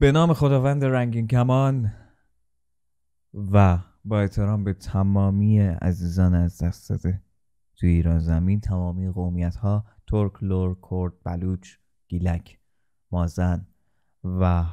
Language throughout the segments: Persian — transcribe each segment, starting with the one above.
به نام خداوند رنگین کمان و با احترام به تمامی عزیزان از دست داده تو ایران زمین تمامی قومیت ها ترک، لور، کرد، بلوچ، گیلک، مازن و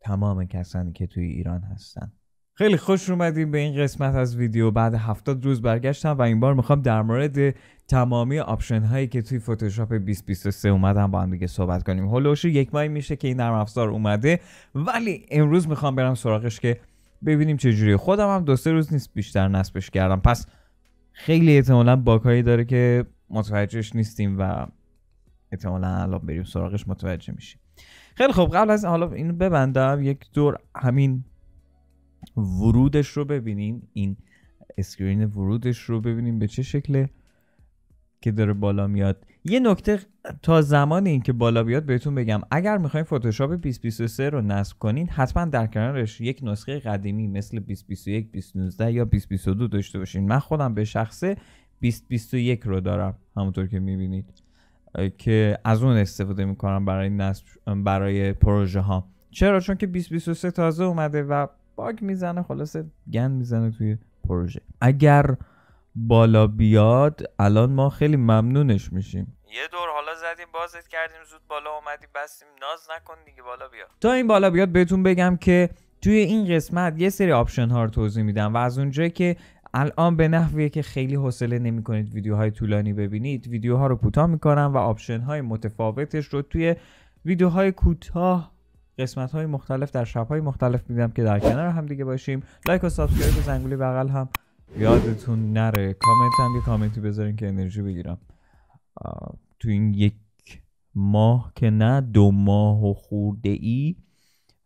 تمام کسانی که توی ایران هستند خیلی خوش اومدیم به این قسمت از ویدیو بعد 70 روز برگشتم و این بار میخوام در مورد تمامی آپشن هایی که توی فتوشاپ 2023 اومدن با هم دیگه صحبت کنیم هولوش یک ماهی میشه که این نرم افزار اومده ولی امروز میخوام برم سراغش که ببینیم چه جوری خودم هم دو سه روز نیست بیشتر نصبش کردم پس خیلی احتمالا باکایی داره که متوجهش نیستیم و احتمالا الان بریم سراغش متوجه میشیم خیلی خب قبل از حالا اینو ببندم یک دور همین ورودش رو ببینیم این اسکرین ورودش رو ببینیم به چه شکله که داره بالا میاد یه نکته تا زمان این که بالا بیاد بهتون بگم اگر میخواین فتوشاپ 2023 رو نصب کنین حتما در کنارش یک نسخه قدیمی مثل 2021 2019 یا 2022 داشته باشین من خودم به شخصه 2021 رو دارم همونطور که میبینید که از اون استفاده میکنم برای نصب برای پروژه ها چرا چون که 2023 تازه اومده و باگ میزنه خلاصه گند میزنه توی پروژه اگر بالا بیاد الان ما خیلی ممنونش میشیم یه دور حالا زدیم بازت کردیم زود بالا اومدی بستیم ناز نکن دیگه بالا بیاد تا این بالا بیاد بهتون بگم که توی این قسمت یه سری آپشن ها رو توضیح میدم و از اونجایی که الان به نحوی که خیلی حوصله نمی کنید ویدیوهای طولانی ببینید ویدیوها رو کوتاه میکنم و آپشن های متفاوتش رو توی ویدیوهای کوتاه قسمت های مختلف در شب های مختلف میدم که در کنار هم دیگه باشیم لایک و سابسکرایب و زنگولی بغل هم یادتون نره کامنت هم یه کامنتی بذارین که انرژی بگیرم تو این یک ماه که نه دو ماه و خورده ای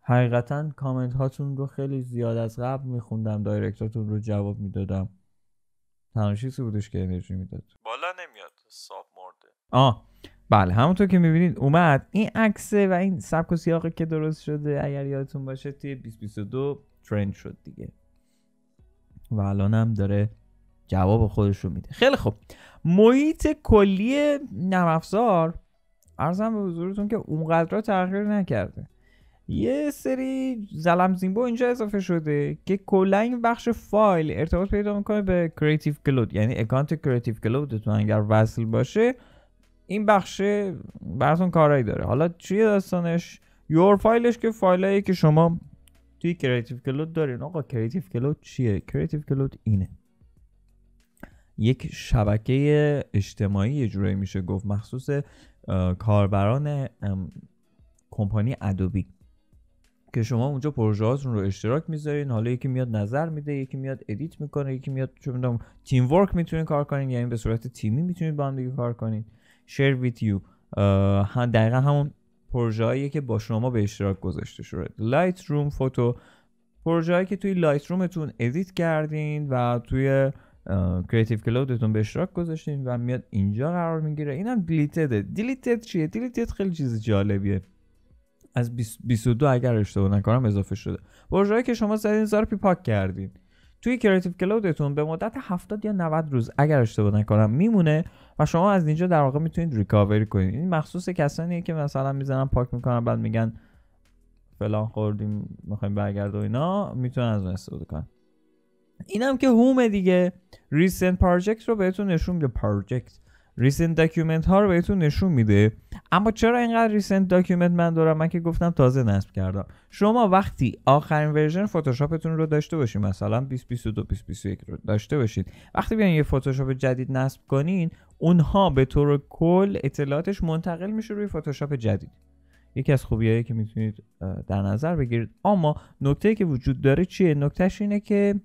حقیقتا کامنت هاتون رو خیلی زیاد از قبل میخوندم دایرکتاتون رو جواب میدادم تنها بودش که انرژی میداد بالا نمیاد ساب مرده آه بله همونطور که میبینید اومد این عکس و این سبک و سیاقی که درست شده اگر یادتون باشه توی 2022 ترند شد دیگه و الان هم داره جواب خودش رو میده خیلی خوب محیط کلی نمافزار ارزم به حضورتون که اونقدر تغییر نکرده یه سری زلم زیمبو اینجا اضافه شده که کلا این بخش فایل ارتباط پیدا میکنه به کریتیو کلود یعنی اکانت کریتیو کلودتون اگر وصل باشه این بخشه براتون کارایی داره حالا چیه داستانش یور فایلش که فایلایی که شما توی کریتیو کلود دارین آقا کریتیو کلود چیه کریتیو کلود اینه یک شبکه اجتماعی یه جورایی میشه گفت مخصوص کاربران کمپانی ادوبی که شما اونجا پروژه هاتون رو اشتراک میذارین حالا یکی میاد نظر میده یکی میاد ادیت میکنه یکی میاد چون میدونم تیم ورک میتونین کار کنین یعنی به صورت تیمی میتونید با هم دیگه کار کنین شیر ویت یو دقیقا همون هایی که با شما به اشتراک گذاشته شده لایت روم فوتو هایی که توی لایت رومتون ادیت کردین و توی کریتیو کلودتون به اشتراک گذاشتین و میاد اینجا قرار میگیره اینم دیلیتده دیلیتد چیه دیلیتد خیلی چیز جالبیه از 22 اگر اشتباه نکنم اضافه شده پروژه‌ای که شما زدین زار پاک کردین توی کریتیو کلودتون به مدت 70 یا 90 روز اگر اشتباه نکنم میمونه و شما از اینجا در واقع میتونید ریکاوری کنید این مخصوص کسانیه که مثلا میزنن پاک میکنن بعد میگن فلان خوردیم میخوایم برگرد و اینا میتونن از اون استفاده کنن اینم که هوم دیگه ریسنت پروژکت رو بهتون نشون میده پروژکت ریسنت داکیومنت ها رو بهتون نشون میده اما چرا اینقدر ریسنت داکیومنت من دارم من که گفتم تازه نصب کردم شما وقتی آخرین ورژن فتوشاپتون رو داشته باشید مثلا 2022 2021 رو داشته باشید وقتی بیان یه فتوشاپ جدید نصب کنین اونها به طور کل اطلاعاتش منتقل میشه روی فتوشاپ جدید یکی از هایی که میتونید در نظر بگیرید اما نکته که وجود داره چیه نکتهش اینه که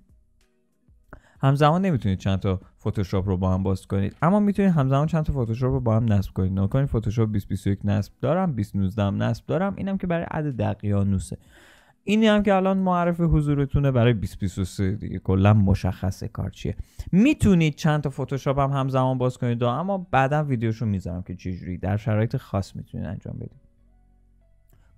همزمان نمیتونید چند تا فتوشاپ رو با هم باز کنید اما میتونید همزمان چند تا فتوشاپ رو با هم نصب کنید نگاه کنید فتوشاپ 2021 نصب دارم 2019 هم نصب دارم اینم که برای عدد دقیانوسه اینی هم که الان معرف حضورتونه برای 2023 دیگه کلا مشخصه کار چیه میتونید چند تا فتوشاپ هم همزمان باز کنید اما بعدا ویدیوشو میذارم که چجوری در شرایط خاص میتونید انجام بدید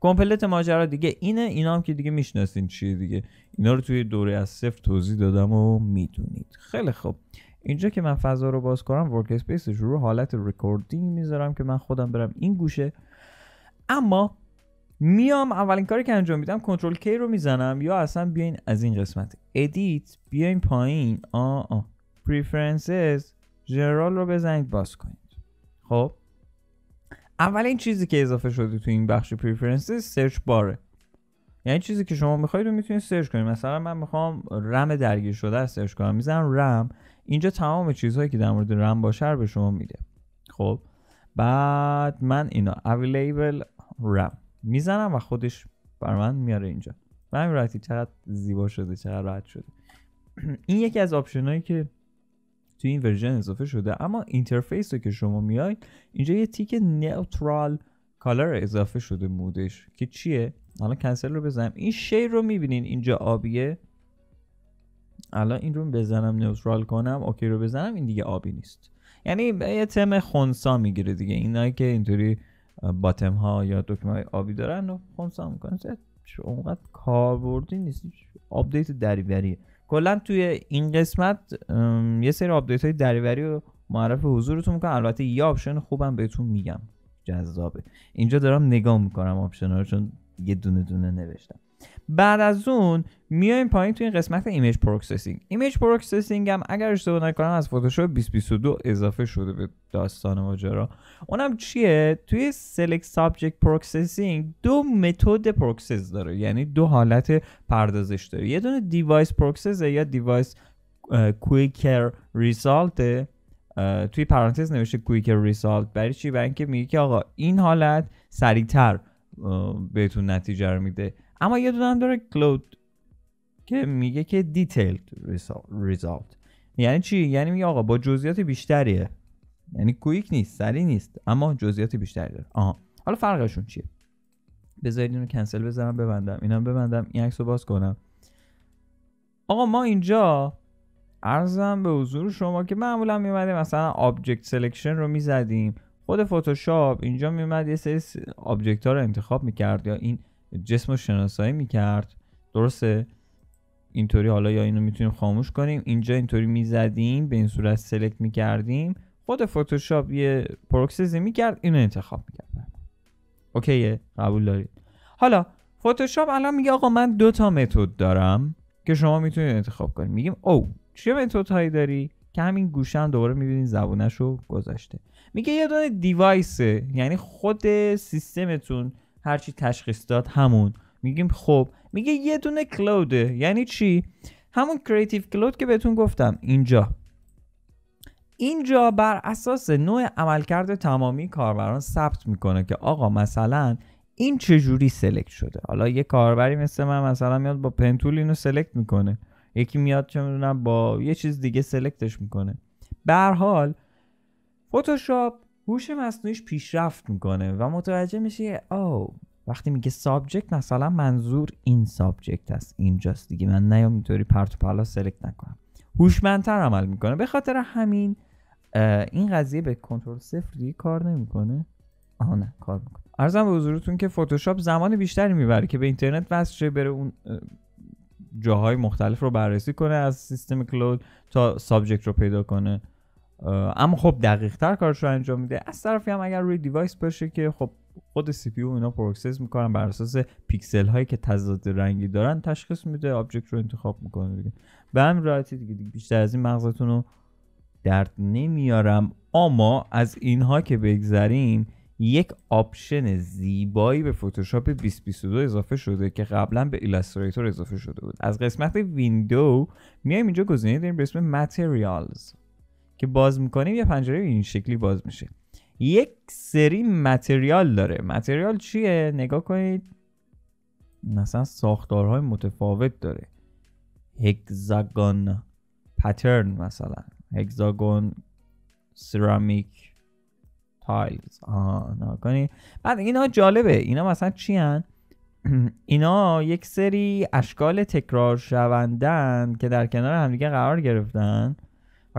کمپلت ماجرا دیگه اینه اینا هم که دیگه میشناسین چیه دیگه اینا رو توی دوره از صفر توضیح دادم و میدونید خیلی خوب اینجا که من فضا رو باز کنم ورک اسپیسش رو حالت ریکوردینگ میذارم که من خودم برم این گوشه اما میام اولین کاری که انجام میدم کنترل کی رو میزنم یا اصلا بیاین از این قسمت ادیت بیاین پایین آ آ پریفرنسز جنرال رو بزنید باز کنید خب اولین چیزی که اضافه شده تو این بخش پریفرنسز سرچ باره یعنی چیزی که شما میخواید رو میتونید سرچ کنید مثلا من میخوام رم درگیر شده رو سرچ کنم میزنم رم اینجا تمام چیزهایی که در مورد رم باشه رو به شما میده خب بعد من اینا اویلیبل رم میزنم و خودش بر من میاره اینجا من راحتی چقدر زیبا شده چقدر راحت شده این یکی از آپشنهایی که تو این ورژن اضافه شده اما اینترفیس رو که شما میایید اینجا یه تیک نیوترال کالر اضافه شده مودش که چیه حالا کنسل رو بزنم این شی رو میبینین اینجا آبیه الان این رو بزنم نیوترال کنم اوکی رو بزنم این دیگه آبی نیست یعنی یه تم خونسا میگیره دیگه اینایی که اینطوری باتم ها یا دکمه های آبی دارن رو خونسا میکنه اونقدر کاربردی نیست آپدیت دریوریه کلا توی این قسمت یه سری آپدیت های دریوری و معرف حضورتون میکنم البته یه آپشن خوبم بهتون میگم جذابه اینجا دارم نگاه میکنم آپشن ها رو چون یه دونه دونه نوشتم بعد از اون میایم پایین توی این قسمت ایمیج پروسسینگ ایمیج پروسسینگ هم اگر اشتباه نکنم از فتوشاپ 2022 اضافه شده به داستان ماجرا اونم چیه توی سلکت سابجکت پروسسینگ دو متد پروسس داره یعنی دو حالت پردازش داره یه دونه دیوایس پروسس یا دیوایس کویکر ریزالت توی پرانتز نوشته کویکر ریزالت برای چی برای اینکه میگه که آقا این حالت سریعتر بهتون نتیجه رو میده اما یه دونه داره کلود که میگه که دیتیلد ریزالت یعنی چی یعنی میگه آقا با جزئیات بیشتریه یعنی کویک نیست سری نیست اما جزئیات بیشتری داره آها حالا فرقشون چیه بذارید اینو کنسل بزنم ببندم اینا ببندم این عکسو باز کنم آقا ما اینجا ارزم به حضور شما که معمولا میومده مثلا آبجکت سلکشن رو میزدیم خود فتوشاپ اینجا میومد یه سری آبجکت ها رو انتخاب میکرد یا این جسم رو شناسایی میکرد درسته اینطوری حالا یا اینو میتونیم خاموش کنیم اینجا اینطوری میزدیم به این صورت سلکت میکردیم خود فتوشاپ یه پروکسیزی میکرد اینو انتخاب میکرد اوکیه قبول دارید حالا فتوشاپ الان میگه آقا من دو تا متد دارم که شما میتونید انتخاب کنید میگیم او چه متد هایی داری که همین گوشه هم دوباره میبینید زبونش رو گذاشته میگه یه دونه دیوایسه یعنی خود سیستمتون هرچی تشخیص داد همون میگیم خب میگه یه دونه کلوده یعنی چی همون کریتیو کلود که بهتون گفتم اینجا اینجا بر اساس نوع عملکرد تمامی کاربران ثبت میکنه که آقا مثلا این چجوری سلکت شده حالا یه کاربری مثل من مثلا میاد با پنتول اینو سلکت میکنه یکی میاد چه میدونم با یه چیز دیگه سلکتش میکنه به حال فتوشاپ هوش مصنوعیش پیشرفت میکنه و متوجه میشه او وقتی میگه سابجکت مثلا منظور این سابجکت است اینجاست دیگه من نیام اینطوری پرت و پلا سلکت نکنم هوشمندتر عمل میکنه به خاطر همین این قضیه به کنترل صفر دیگه کار نمیکنه آها نه کار میکنه ارزم به حضورتون که فتوشاپ زمان بیشتری میبره که به اینترنت وصل شه بره اون جاهای مختلف رو بررسی کنه از سیستم کلود تا سابجکت رو پیدا کنه اما خب دقیق تر کارش رو انجام میده از طرفی هم اگر روی دیوایس باشه که خب خود سی پی اینا پروسس میکنن بر اساس پیکسل هایی که تضاد رنگی دارن تشخیص میده آبجکت رو انتخاب میکنه دیگه به همین راحتی دیگه, بیشتر از این مغزتون رو درد نمیارم اما از اینها که بگذریم یک آپشن زیبایی به فتوشاپ 2022 اضافه شده که قبلا به ایلاستریتور اضافه شده بود از قسمت ویندو میایم اینجا گزینه داریم به اسم ماتریالز که باز میکنیم یه پنجره این شکلی باز میشه یک سری متریال داره متریال چیه نگاه کنید مثلا ساختارهای متفاوت داره هگزاگون پترن مثلا هگزاگون سرامیک تایلز آها کنید بعد اینا جالبه اینا مثلا چی هن؟ اینا یک سری اشکال تکرار شوندن که در کنار همدیگه قرار گرفتن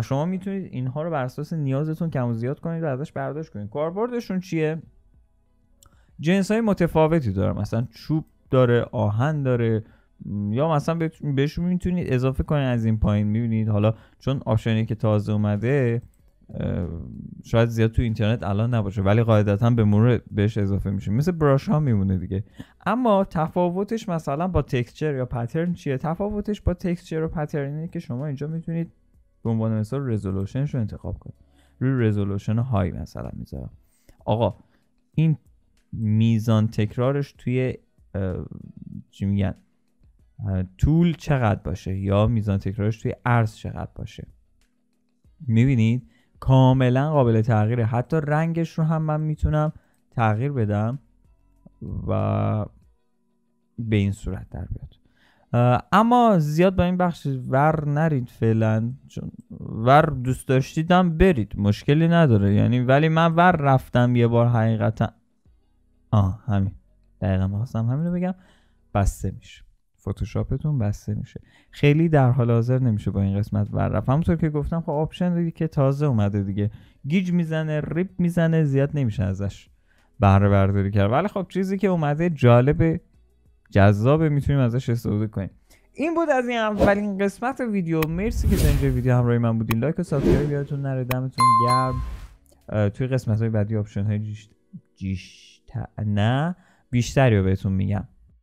شما میتونید اینها رو بر اساس نیازتون کم و زیاد کنید و ازش برداشت کنید کاربردشون چیه جنس های متفاوتی داره مثلا چوب داره آهن داره یا مثلا بهش میتونید اضافه کنید از این پایین میبینید حالا چون آپشنی که تازه اومده شاید زیاد تو اینترنت الان نباشه ولی قاعدتا به مرور بهش اضافه میشه مثل براش ها میمونه دیگه اما تفاوتش مثلا با تکسچر یا پترن چیه تفاوتش با تکسچر و پترن اینه که شما اینجا میتونید به عنوان مثال رزولوشنش رو انتخاب کنید روی رزولوشن های مثلا میذارم آقا این میزان تکرارش توی چی میگن طول چقدر باشه یا میزان تکرارش توی عرض چقدر باشه میبینید کاملا قابل تغییره حتی رنگش رو هم من میتونم تغییر بدم و به این صورت در بیاد اما زیاد با این بخش ور نرید فعلا چون ور دوست داشتیدم برید مشکلی نداره یعنی ولی من ور رفتم یه بار حقیقتا آه همین دقیقا میخواستم همین رو بگم بسته میشه فتوشاپتون بسته میشه خیلی در حال حاضر نمیشه با این قسمت ور رفت همونطور که گفتم خب آپشن دیگه که تازه اومده دیگه گیج میزنه ریپ میزنه زیاد نمیشه ازش بهره برداری کرد ولی خب چیزی که اومده جالبه جذابه میتونیم ازش استفاده کنیم این بود از این اولین قسمت ویدیو مرسی که در اینجا ویدیو همراهی من بودین لایک و سابسکرایب یادتون نره دمتون گرم توی قسمت های بعدی آپشن های جیش... جیش... نه بیشتری رو بهتون میگم